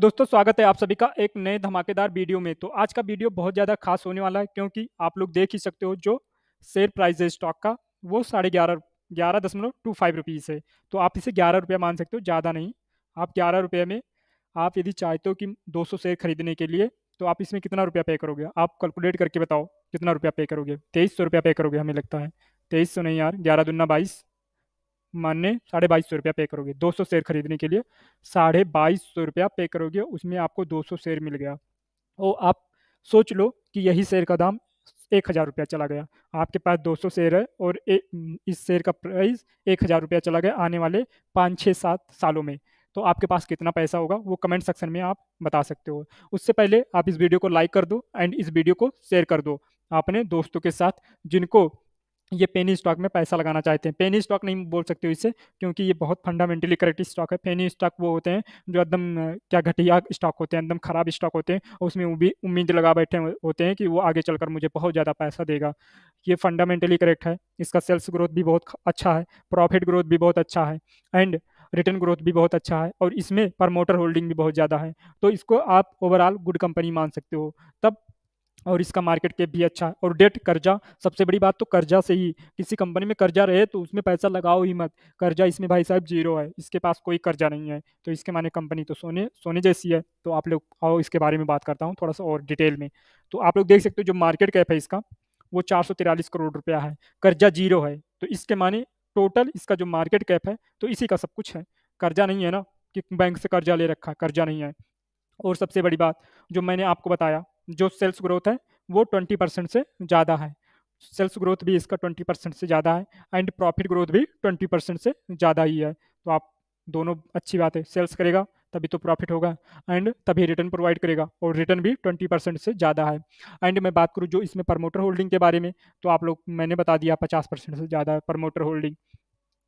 दोस्तों स्वागत है आप सभी का एक नए धमाकेदार वीडियो में तो आज का वीडियो बहुत ज़्यादा खास होने वाला है क्योंकि आप लोग देख ही सकते हो जो शेयर प्राइस है स्टॉक का वो साढ़े ग्यारह ग्यारह दशमलव टू फाइव रुपीज़ है तो आप इसे ग्यारह रुपया मान सकते हो ज़्यादा नहीं आप ग्यारह रुपये में आप यदि चाहते हो कि दो सौ शेयर खरीदने के लिए तो आप इसमें कितना रुपया पे करोगे आप कैलकुलेट करके बताओ कितना रुपया पे करोगे तेईस सौ रुपया पे करोगे हमें लगता है तेईस सौ नहीं यार ग्यारह दुना बाईस मान्य साढ़े बाईस सौ रुपया पे करोगे दो सौ शेयर खरीदने के लिए साढ़े बाईस सौ रुपया पे करोगे उसमें आपको दो सौ शेयर मिल गया और आप सोच लो कि यही शेयर का दाम एक हज़ार रुपया चला गया आपके पास दो सौ शेयर है और ए, इस शेयर का प्राइस एक हज़ार रुपया चला गया आने वाले पाँच छः सात सालों में तो आपके पास कितना पैसा होगा वो कमेंट सेक्शन में आप बता सकते हो उससे पहले आप इस वीडियो को लाइक कर दो एंड इस वीडियो को शेयर कर दो अपने दोस्तों के साथ जिनको ये पेनी स्टॉक में पैसा लगाना चाहते हैं पेनी स्टॉक नहीं बोल सकते हो इसे क्योंकि ये बहुत फंडामेंटली करेक्ट स्टॉक है पेनी स्टॉक वो होते हैं जो एकदम क्या घटिया स्टॉक होते हैं एकदम खराब स्टॉक होते हैं और उसमें भी उम्मीद लगा बैठे होते हैं कि वो आगे चलकर मुझे बहुत ज़्यादा पैसा देगा ये फंडामेंटली करेक्ट है इसका सेल्स ग्रोथ भी बहुत अच्छा है प्रॉफिट ग्रोथ भी बहुत अच्छा है एंड रिटर्न ग्रोथ भी बहुत अच्छा है और इसमें प्रमोटर होल्डिंग भी बहुत ज़्यादा है तो इसको आप ओवरऑल गुड कंपनी मान सकते हो तब और इसका मार्केट कैप भी अच्छा है और डेट कर्जा सबसे बड़ी बात तो कर्जा से ही किसी कंपनी में कर्जा रहे तो उसमें पैसा लगाओ ही मत कर्जा इसमें भाई साहब जीरो है इसके पास कोई कर्जा नहीं है तो इसके माने कंपनी तो सोने सोने जैसी है तो आप लोग आओ इसके बारे में बात करता हूँ थोड़ा सा और डिटेल में तो आप लोग देख सकते हो जो मार्केट कैप है इसका वो चार करोड़ रुपया है कर्जा जीरो है तो इसके माने टोटल इसका जो मार्केट कैप है तो इसी का सब कुछ है कर्जा नहीं है ना कि बैंक से कर्जा ले रखा कर्जा नहीं है और सबसे बड़ी बात जो मैंने आपको बताया जो सेल्स ग्रोथ है वो ट्वेंटी परसेंट से ज़्यादा है सेल्स ग्रोथ भी इसका ट्वेंटी परसेंट से ज़्यादा है एंड प्रॉफिट ग्रोथ भी ट्वेंटी परसेंट से ज़्यादा ही है तो आप दोनों अच्छी बात है सेल्स करेगा तभी तो प्रॉफिट होगा एंड तभी रिटर्न प्रोवाइड करेगा और रिटर्न भी ट्वेंटी परसेंट से ज़्यादा है एंड मैं बात करूँ जो इसमें प्रमोटर होल्डिंग के बारे में तो आप लोग मैंने बता दिया पचास परसेंट से ज़्यादा प्रमोटर होल्डिंग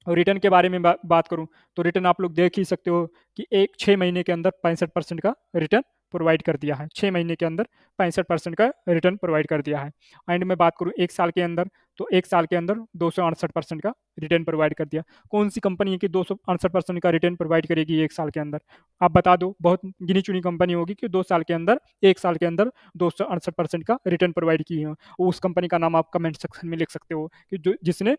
और रिटर्न के बारे में बा, बात करूं तो रिटर्न आप लोग देख ही सकते हो कि एक छः महीने के अंदर पैंसठ परसेंट का रिटर्न प्रोवाइड कर दिया है छः महीने के अंदर पैंसठ परसेंट का रिटर्न प्रोवाइड कर दिया है एंड मैं बात करूँ एक साल के अंदर तो एक साल के अंदर दो परसेंट का रिटर्न प्रोवाइड कर दिया कौन सी कंपनी है कि दो परसेंट का रिटर्न प्रोवाइड करेगी एक साल के अंदर आप बता दो बहुत गिनी चुनी कंपनी होगी कि दो साल के अंदर एक साल के अंदर दो परसेंट का रिटर्न प्रोवाइड की है उस कंपनी का नाम आप कमेंट सेक्शन में लिख सकते हो कि जो जिसने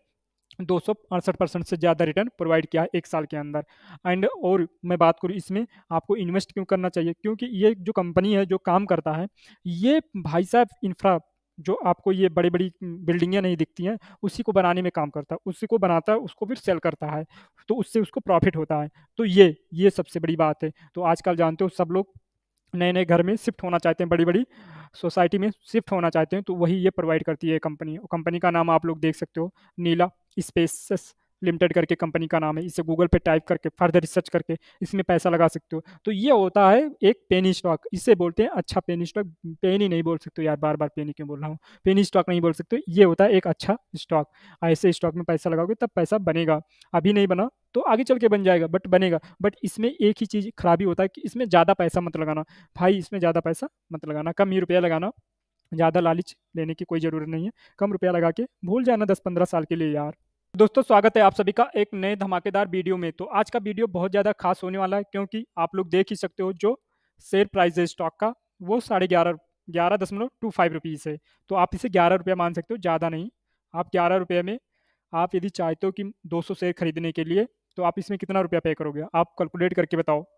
दो सौ अड़सठ परसेंट से ज़्यादा रिटर्न प्रोवाइड किया है एक साल के अंदर एंड और मैं बात करूँ इसमें आपको इन्वेस्ट क्यों करना चाहिए क्योंकि ये जो कंपनी है जो काम करता है ये भाई साहब इंफ्रा जो आपको ये बड़ी बड़ी बिल्डिंगें नहीं दिखती हैं उसी को बनाने में काम करता है उसी को बनाता है उसको फिर सेल करता है तो उससे उसको प्रॉफिट होता है तो ये ये सबसे बड़ी बात है तो आजकल जानते हो सब लोग नए नए घर में शिफ्ट होना चाहते हैं बड़ी बड़ी सोसाइटी में शिफ्ट होना चाहते हैं तो वही ये प्रोवाइड करती है कंपनी कंपनी का नाम आप लोग देख सकते हो नीला स्पेसस लिमिटेड करके कंपनी का नाम है इसे गूगल पे टाइप करके फर्दर रिसर्च करके इसमें पैसा लगा सकते हो तो ये होता है एक पेनी स्टॉक इसे बोलते हैं अच्छा पेनी स्टॉक पेनी नहीं बोल सकते यार बार बार पेनी क्यों बोल रहा हूँ पेनी स्टॉक नहीं बोल सकते ये होता है एक अच्छा स्टॉक ऐसे स्टॉक में पैसा लगाओगे तब पैसा बनेगा अभी नहीं बना तो आगे चल के बन जाएगा बट बनेगा बट इसमें एक ही चीज़ खराबी होता है कि इसमें ज़्यादा पैसा मत लगाना भाई इसमें ज़्यादा पैसा मत लगाना कम ही रुपया लगाना ज़्यादा लालच लेने की कोई ज़रूरत नहीं है कम रुपया लगा के भूल जाना दस पंद्रह साल के लिए यार दोस्तों स्वागत है आप सभी का एक नए धमाकेदार वीडियो में तो आज का वीडियो बहुत ज़्यादा खास होने वाला है क्योंकि आप लोग देख ही सकते हो जो शेयर प्राइस है स्टॉक का वो साढ़े ग्यारह ग्यारह दशमलव टू फाइव रुपीज़ है तो आप इसे ग्यारह रुपया मान सकते हो ज़्यादा नहीं आप ग्यारह रुपये में आप यदि चाहते हो कि दो सौ शेयर खरीदने के लिए तो आप इसमें कितना रुपया पे करोगे आप कैलकुलेट करके बताओ